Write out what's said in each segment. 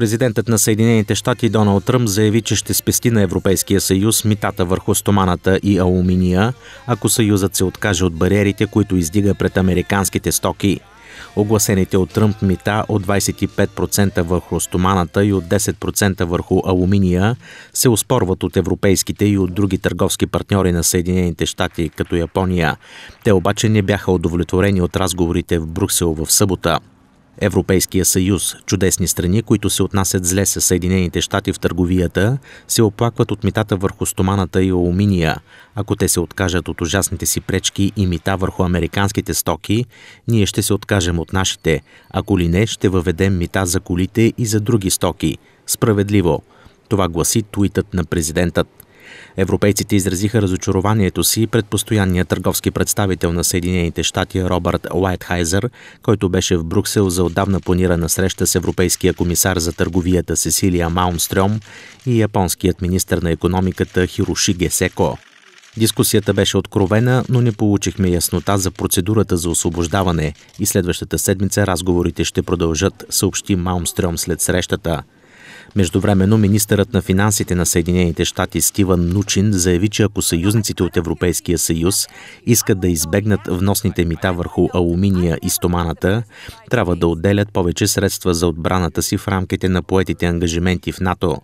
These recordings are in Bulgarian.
Президентът на Съединените щати Доналд Тръмп заяви, че ще спести на Европейския съюз митата върху стоманата и алуминия, ако съюзът се откаже от бариерите, които издига пред американските стоки. Огласените от Тръмп мита от 25% върху стоманата и от 10% върху алуминия се оспорват от европейските и от други търговски партньори на Съединените щати, като Япония. Те обаче не бяха удовлетворени от разговорите в Брюксел в събота. Европейския съюз, чудесни страни, които се отнасят зле с Съединените щати в търговията, се оплакват от митата върху стоманата и алуминия. Ако те се откажат от ужасните си пречки и мита върху американските стоки, ние ще се откажем от нашите. Ако ли не, ще въведем мита за колите и за други стоки. Справедливо. Това гласи твитът на президентът. Европейците изразиха разочарованието си пред постоянния търговски представител на Съединените щати Робърт Уайтхайзер, който беше в Брюксел за отдавна планирана среща с европейския комисар за търговията Сесилия Маунстрём и японският министр на економиката Хироши Гесеко. Дискусията беше откровена, но не получихме яснота за процедурата за освобождаване и следващата седмица разговорите ще продължат, съобщи Маумстрем след срещата. Междувременно министърът на финансите на Съединените щати Стиван Нучин заяви, че ако съюзниците от Европейския съюз искат да избегнат вносните мита върху алуминия и стоманата, трябва да отделят повече средства за отбраната си в рамките на поетите ангажименти в НАТО.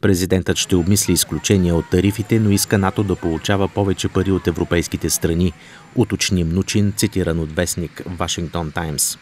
Президентът ще обмисли изключения от тарифите, но иска НАТО да получава повече пари от европейските страни, уточни Мнучин, цитиран от вестник Вашингтон Таймс.